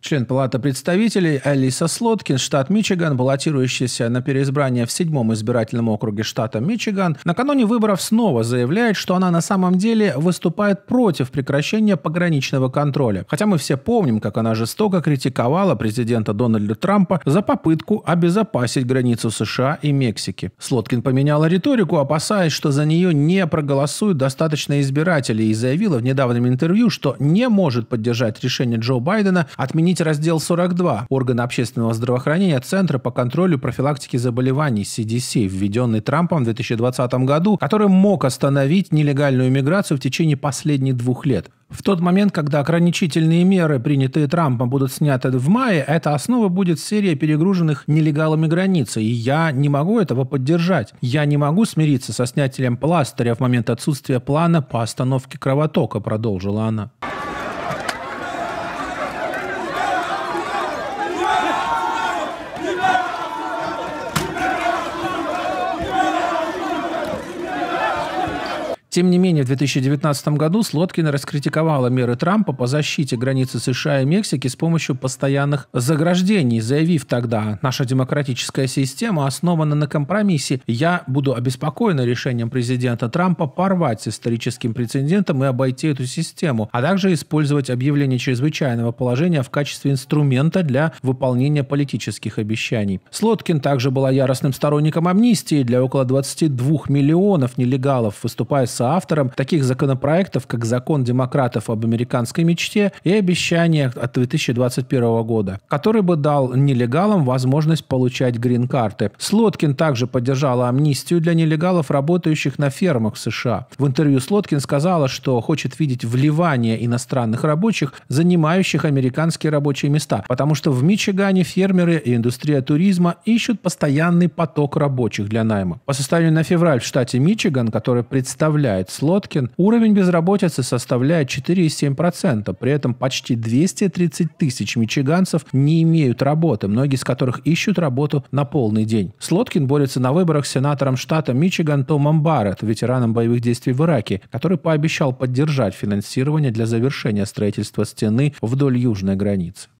Член Палаты представителей Элиса Слоткин, штат Мичиган, баллотирующаяся на переизбрание в седьмом избирательном округе штата Мичиган, накануне выборов снова заявляет, что она на самом деле выступает против прекращения пограничного контроля. Хотя мы все помним, как она жестоко критиковала президента Дональда Трампа за попытку обезопасить границу США и Мексики. Слоткин поменяла риторику, опасаясь, что за нее не проголосуют достаточно избирателей, и заявила в недавнем интервью, что не может поддержать решение Джо Байдена отменить раздел 42 органа общественного здравоохранения Центра по контролю профилактики заболеваний CDC, введенный Трампом в 2020 году, который мог остановить нелегальную миграцию в течение последних двух лет. В тот момент, когда ограничительные меры, принятые Трампом, будут сняты в мае, эта основа будет серия перегруженных нелегалами границы, и я не могу этого поддержать. Я не могу смириться со снятием пластыря в момент отсутствия плана по остановке кровотока, продолжила она. Тем не менее, в 2019 году Слоткина раскритиковала меры Трампа по защите границы США и Мексики с помощью постоянных заграждений, заявив тогда, наша демократическая система основана на компромиссе. Я буду обеспокоена решением президента Трампа порвать с историческим прецедентом и обойти эту систему, а также использовать объявление чрезвычайного положения в качестве инструмента для выполнения политических обещаний. Слоткин также была яростным сторонником амнистии для около 22 миллионов нелегалов, выступая с соавтором таких законопроектов, как закон демократов об американской мечте и обещание от 2021 года, который бы дал нелегалам возможность получать грин-карты. Слоткин также поддержала амнистию для нелегалов, работающих на фермах в США. В интервью Слоткин сказала, что хочет видеть вливание иностранных рабочих, занимающих американские рабочие места, потому что в Мичигане фермеры и индустрия туризма ищут постоянный поток рабочих для найма. По состоянию на февраль в штате Мичиган, который представляет заявляет Слоткин, уровень безработицы составляет 4,7%, при этом почти 230 тысяч мичиганцев не имеют работы, многие из которых ищут работу на полный день. Слоткин борется на выборах с сенатором штата Мичиган Томом Барретт, ветераном боевых действий в Ираке, который пообещал поддержать финансирование для завершения строительства стены вдоль южной границы.